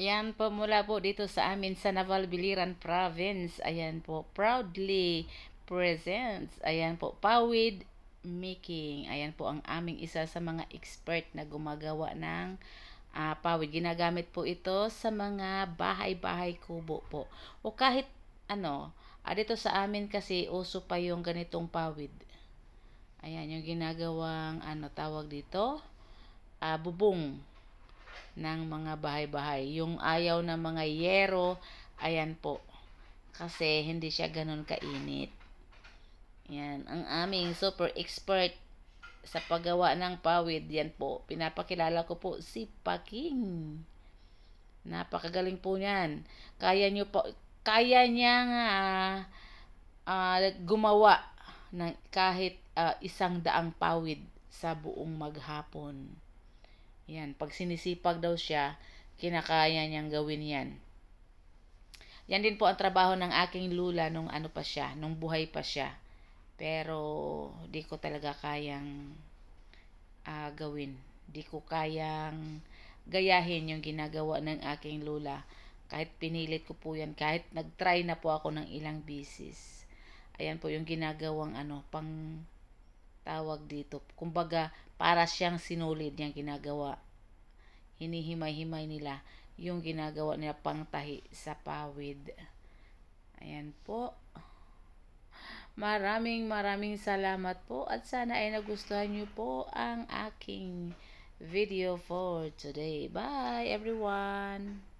Ayan po mula po dito sa amin sa Naval Biliran Province. Ayan po, proudly presents. Ayan po, Pawid Making. Ayan po ang aming isa sa mga expert na gumagawa ng uh, pawid. Ginagamit po ito sa mga bahay-bahay kubo po. O kahit ano, ah, dito sa amin kasi uso pa yung ganitong pawid. Ayan, yung ginagawang ano tawag dito, uh, bubong ng mga bahay-bahay. Yung ayaw ng mga yero, ayan po. Kasi hindi siya ganun kainit. Yan, ang aming super expert sa paggawa ng pawid, yan po. Pinapakilala ko po si Paking. Napakagaling po niyan. Kaya niyo po kaya niya nga uh, gumawa ng kahit uh, isang daang pawid sa buong maghapon. Yan, pag sinisipag daw siya, kinakaya niyang gawin yan. Yan din po ang trabaho ng aking lula nung ano pa siya, nung buhay pa siya. Pero di ko talaga kayang uh, gawin. Di ko kayang gayahin yung ginagawa ng aking lula. Kahit pinilit ko po yan, kahit nag-try na po ako ng ilang bisis. Ayan po yung ginagawang ano, pang tawag dito. Kumbaga, para siyang sinulid niyang ginagawa. Hinihimay-himay nila yung ginagawa nila pangtahi sa pawid. Ayan po. Maraming maraming salamat po at sana ay nagustuhan niyo po ang aking video for today. Bye everyone!